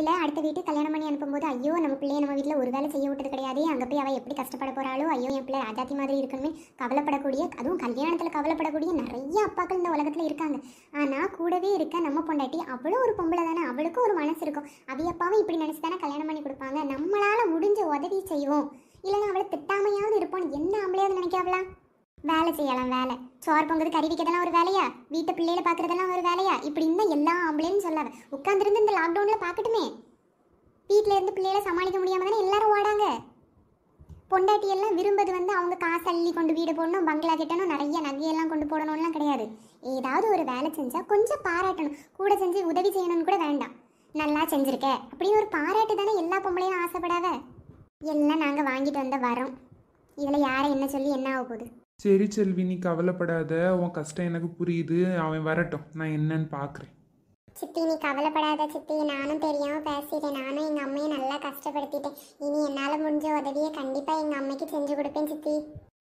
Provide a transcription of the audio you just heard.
இல்லை அடுத்த வீட்டுக்கு கல்யாணம் பண்ணி அனுப்பும்போது ஐயோ நம்ம பிள்ளையை நம்ம வீட்டில் ஒரு வேலை செய்ய விட்டது கிடையாது அங்கே போய் அவள் எப்படி கஷ்டப்பட போகிறாளோ ஐயோ என் பிள்ளை ராஜாத்தி மாதிரி இருக்கணுமே கவலைப்படக்கூடிய அதுவும் கல்யாணத்தில் கவலைப்படக்கூடிய நிறைய அப்பாக்கள் இந்த உலகத்தில் இருக்காங்க ஆனால் கூடவே இருக்க நம்ம பொண்டாட்டி அவ்வளோ ஒரு பொம்பளை தானே அவளுக்கும் ஒரு மனசு இருக்கும் அவை அப்பாவும் இப்படி நினச்சி தானே கல்யாணம் பண்ணி கொடுப்பாங்க நம்மளால் முடிஞ்ச உதவி செய்வோம் இல்லைன்னா அவளை திட்டாமையாவது இருப்போம் என்ன அவளையாவது நினைக்காவலாம் வேலை செய்யலாம் வேலை சோறு பொங்குது கறி வைக்கிறதெல்லாம் ஒரு வேலையா வீட்டை பிள்ளையில பார்க்குறதெல்லாம் ஒரு வேலையா இப்படி இருந்தால் எல்லா ஆம்பளையும் சொல்லாத உட்காந்துருந்து இந்த லாக்டவுனில் பார்க்கட்டுமே வீட்டில் இருந்து பிள்ளைகளை சமாளிக்க முடியாமல் தானே எல்லாரும் ஓடாங்க பொண்டாட்டி எல்லாம் விரும்பது வந்து அவங்க காசு அள்ளி கொண்டு வீடு போடணும் பங்களா கட்டணும் நிறைய நகையெல்லாம் கொண்டு போடணும்லாம் கிடையாது ஏதாவது ஒரு வேலை செஞ்சால் கொஞ்சம் பாராட்டணும் கூட செஞ்சு உதவி செய்யணும்னு கூட வேண்டாம் நல்லா செஞ்சிருக்க அப்படின்னு ஒரு பாராட்டு தானே எல்லா பொம்பளையும் ஆசைப்படாத எல்லாம் நாங்கள் வாங்கிட்டு வந்த வரோம் இதில் யாரை என்ன சொல்லி என்ன ஆக போகுது சரி செல்வி நீ கவலைப்படாத உன் கஷ்டம் எனக்கு புரியுது அவன் வரட்டும் நான் என்னன்னு பார்க்குறேன் சித்தி நீ கவலைப்படாத சித்தி நானும் தெரியாம பேசிட்டேன் நானும் எங்க அம்மையை நல்லா கஷ்டப்படுத்திட்டேன் இனி என்னால முடிஞ்ச உதவியை கண்டிப்பா எங்க அம்மைக்கு செஞ்சு கொடுப்பேன் சித்தி